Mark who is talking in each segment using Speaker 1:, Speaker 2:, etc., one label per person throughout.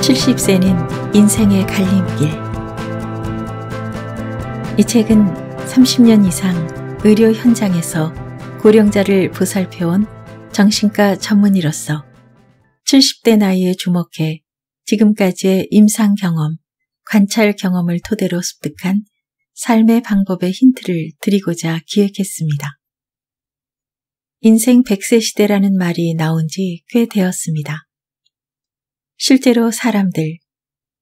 Speaker 1: 70세는 인생의 갈림길. 이 책은 30년 이상 의료 현장에서 고령자를 보살펴온 정신과 전문의로서 70대 나이에 주목해 지금까지의 임상 경험, 관찰 경험을 토대로 습득한 삶의 방법의 힌트를 드리고자 기획했습니다. 인생 100세 시대라는 말이 나온 지 꽤 되었습니다. 실제로 사람들,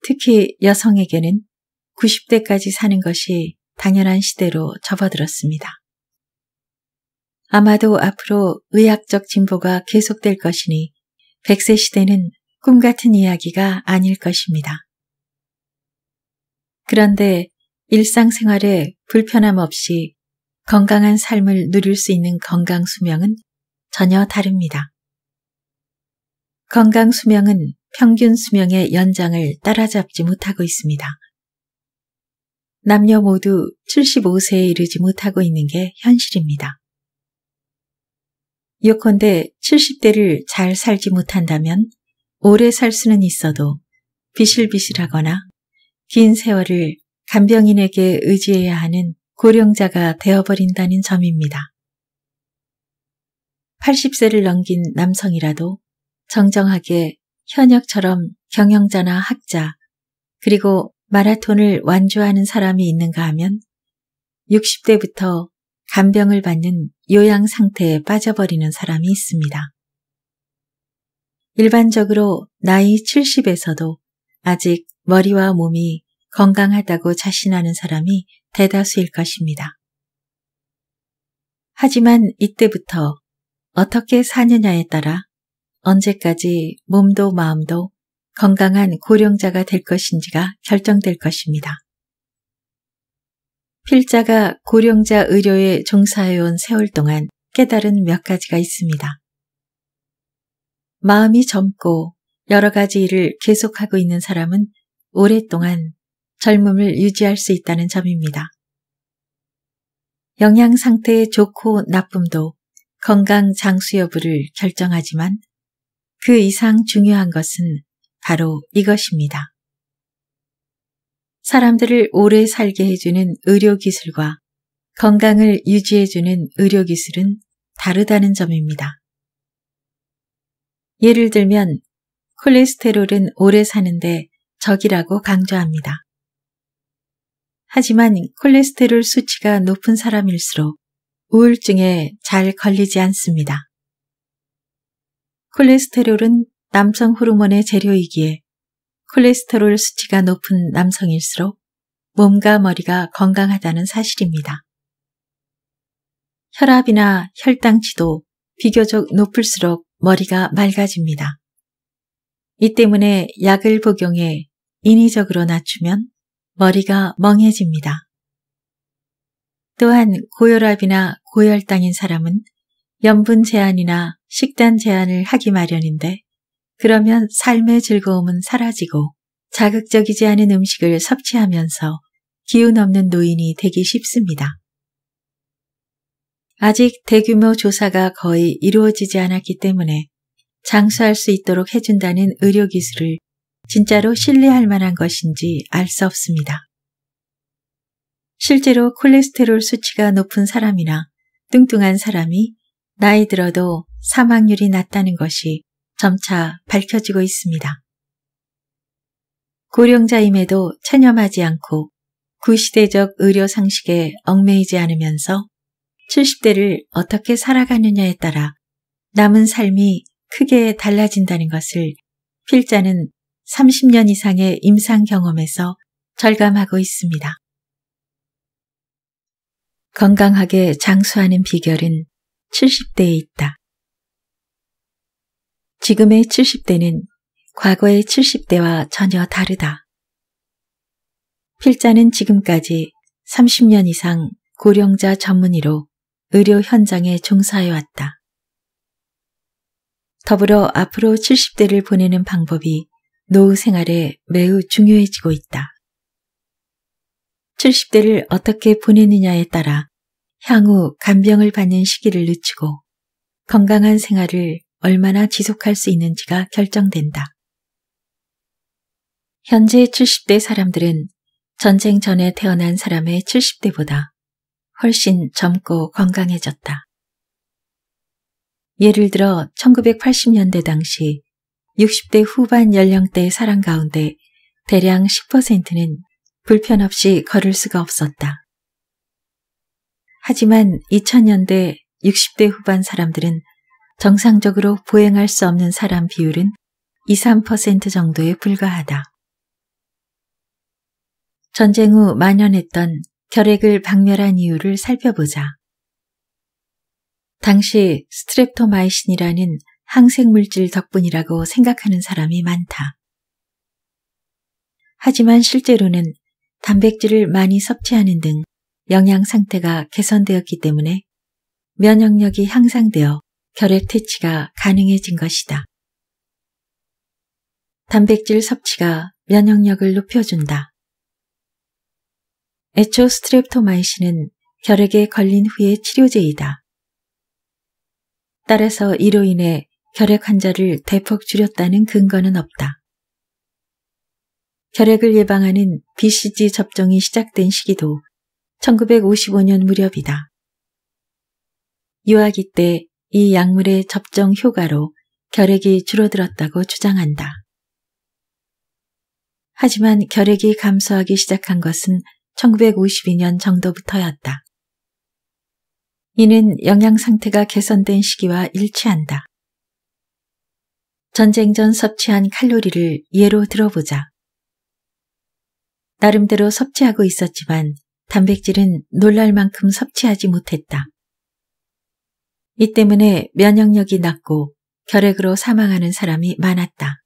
Speaker 1: 특히 여성에게는 90대까지 사는 것이 당연한 시대로 접어들었습니다. 아마도 앞으로 의학적 진보가 계속될 것이니 100세 시대는 꿈 같은 이야기가 아닐 것입니다. 그런데 일상생활에 불편함 없이 건강한 삶을 누릴 수 있는 건강 수명은 전혀 다릅니다. 건강 수명은 평균 수명의 연장을 따라잡지 못하고 있습니다. 남녀 모두 75세에 이르지 못하고 있는 게 현실입니다. 요컨대 70대를 잘 살지 못한다면 오래 살 수는 있어도 비실비실하거나 긴 세월을 간병인에게 의지해야 하는 고령자가 되어버린다는 점입니다. 80세를 넘긴 남성이라도 정정하게 현역처럼 경영자나 학자, 그리고 마라톤을 완주하는 사람이 있는가 하면 60대부터 간병을 받는 요양 상태에 빠져버리는 사람이 있습니다. 일반적으로 나이 70에서도 아직 머리와 몸이 건강하다고 자신하는 사람이 대다수일 것입니다. 하지만 이때부터 어떻게 사느냐에 따라 언제까지 몸도 마음도 건강한 고령자가 될 것인지가 결정될 것입니다. 필자가 고령자 의료에 종사해온 세월 동안 깨달은 몇 가지가 있습니다. 마음이 젊고 여러 가지 일을 계속하고 있는 사람은 오랫동안 젊음을 유지할 수 있다는 점입니다. 영양 상태의 좋고 나쁨도 건강 장수 여부를 결정하지만 그 이상 중요한 것은 바로 이것입니다. 사람들을 오래 살게 해주는 의료기술과 건강을 유지해주는 의료기술은 다르다는 점입니다. 예를 들면 콜레스테롤은 오래 사는데 적이라고 강조합니다. 하지만 콜레스테롤 수치가 높은 사람일수록 우울증에 잘 걸리지 않습니다. 콜레스테롤은 남성 호르몬의 재료이기에 콜레스테롤 수치가 높은 남성일수록 몸과 머리가 건강하다는 사실입니다. 혈압이나 혈당치도 비교적 높을수록 머리가 맑아집니다. 이 때문에 약을 복용해 인위적으로 낮추면 머리가 멍해집니다. 또한 고혈압이나 고혈당인 사람은 염분 제한이나 식단 제한을 하기 마련인데 그러면 삶의 즐거움은 사라지고 자극적이지 않은 음식을 섭취하면서 기운 없는 노인이 되기 쉽습니다. 아직 대규모 조사가 거의 이루어지지 않았기 때문에 장수할 수 있도록 해준다는 의료기술을 진짜로 신뢰할 만한 것인지 알 수 없습니다. 실제로 콜레스테롤 수치가 높은 사람이나 뚱뚱한 사람이 나이 들어도 사망률이 낮다는 것이 점차 밝혀지고 있습니다. 고령자임에도 체념하지 않고 구시대적 의료 상식에 얽매이지 않으면서 70대를 어떻게 살아가느냐에 따라 남은 삶이 크게 달라진다는 것을 필자는 30년 이상의 임상 경험에서 절감하고 있습니다. 건강하게 장수하는 비결은 70대에 있다. 지금의 70대는 과거의 70대와 전혀 다르다. 필자는 지금까지 30년 이상 고령자 전문의로 의료 현장에 종사해왔다. 더불어 앞으로 70대를 보내는 방법이 노후 생활에 매우 중요해지고 있다. 70대를 어떻게 보내느냐에 따라 향후 간병을 받는 시기를 늦추고 건강한 생활을 얼마나 지속할 수 있는지가 결정된다. 현재 70대 사람들은 전쟁 전에 태어난 사람의 70대보다 훨씬 젊고 건강해졌다. 예를 들어 1980년대 당시 60대 후반 연령대 사람 가운데 대략 10%는 불편 없이 걸을 수가 없었다. 하지만 2000년대 60대 후반 사람들은 정상적으로 보행할 수 없는 사람 비율은 2, 3% 정도에 불과하다. 전쟁 후 만연했던 결핵을 박멸한 이유를 살펴보자. 당시 스트랩토마이신이라는 항생물질 덕분이라고 생각하는 사람이 많다. 하지만 실제로는 단백질을 많이 섭취하는 등 영양 상태가 개선되었기 때문에 면역력이 향상되어 결핵 퇴치가 가능해진 것이다. 단백질 섭취가 면역력을 높여준다. 애초 스트랩토마이신은 결핵에 걸린 후의 치료제이다. 따라서 이로 인해 결핵 환자를 대폭 줄였다는 근거는 없다. 결핵을 예방하는 BCG 접종이 시작된 시기도 1955년 무렵이다. 유아기 때이 약물의 접종 효과로 결핵이 줄어들었다고 주장한다. 하지만 결핵이 감소하기 시작한 것은 1952년 정도부터였다. 이는 영양 상태가 개선된 시기와 일치한다. 전쟁 전 섭취한 칼로리를 예로 들어보자. 나름대로 섭취하고 있었지만 단백질은 놀랄 만큼 섭취하지 못했다. 이 때문에 면역력이 낮고 결핵으로 사망하는 사람이 많았다.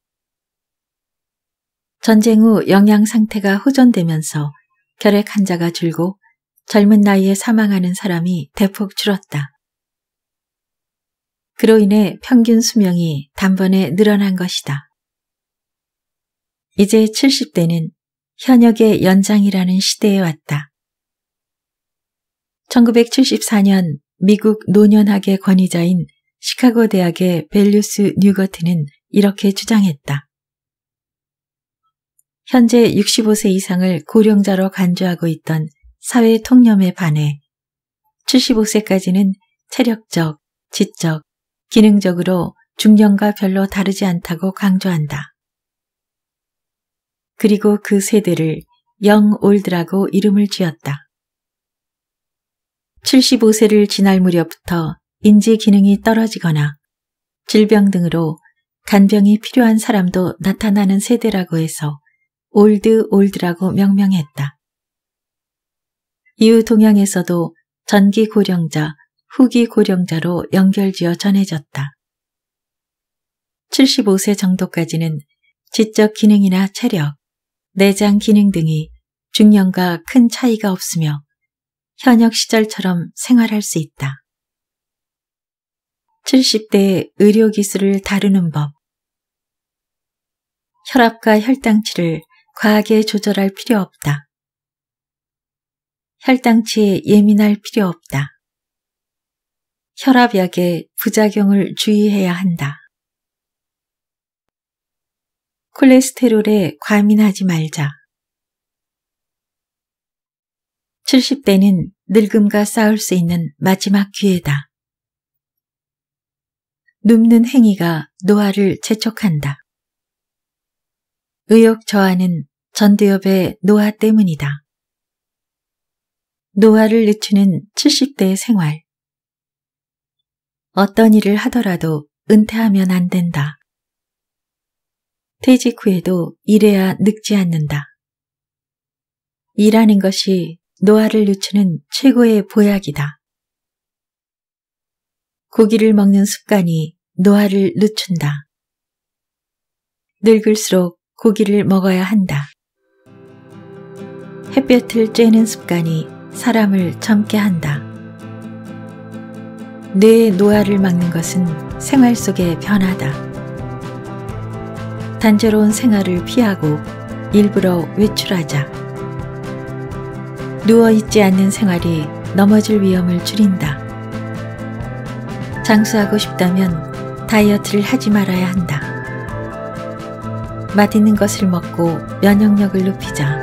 Speaker 1: 전쟁 후 영양 상태가 호전되면서 결핵 환자가 줄고 젊은 나이에 사망하는 사람이 대폭 줄었다. 그로 인해 평균 수명이 단번에 늘어난 것이다. 이제 70대는 현역의 연장이라는 시대에 왔다. 1974년 미국 노년학의 권위자인 시카고 대학의 벨류스 뉴거트는 이렇게 주장했다. 현재 65세 이상을 고령자로 간주하고 있던 사회 통념에 반해 75세까지는 체력적, 지적, 기능적으로 중년과 별로 다르지 않다고 강조한다. 그리고 그 세대를 영올드라고 이름을 지었다. 75세를 지날 무렵부터 인지 기능이 떨어지거나 질병 등으로 간병이 필요한 사람도 나타나는 세대라고 해서 올드 올드라고 명명했다. 이후 동양에서도 전기 고령자, 후기 고령자로 연결지어 전해졌다. 75세 정도까지는 지적 기능이나 체력, 내장 기능 등이 중년과 큰 차이가 없으며 현역 시절처럼 생활할 수 있다. 70대 의료기술을 다루는 법 혈압과 혈당치를 과하게 조절할 필요 없다. 혈당치에 예민할 필요 없다. 혈압약의 부작용을 주의해야 한다. 콜레스테롤에 과민하지 말자. 70대는 늙음과 싸울 수 있는 마지막 기회다. 눕는 행위가 노화를 재촉한다. 의욕 저하는 전두엽의 노화 때문이다. 노화를 늦추는 70대의 생활. 어떤 일을 하더라도 은퇴하면 안 된다. 퇴직 후에도 일해야 늙지 않는다. 일하는 것이 노화를 늦추는 최고의 보약이다. 고기를 먹는 습관이 노화를 늦춘다. 늙을수록 고기를 먹어야 한다. 햇볕을 쬐는 습관이 사람을 젊게 한다. 뇌의 노화를 막는 것은 생활 속의 변화다. 단조로운 생활을 피하고 일부러 외출하자. 누워있지 않는 생활이 넘어질 위험을 줄인다. 장수하고 싶다면 다이어트를 하지 말아야 한다. 맛있는 것을 먹고 면역력을 높이자.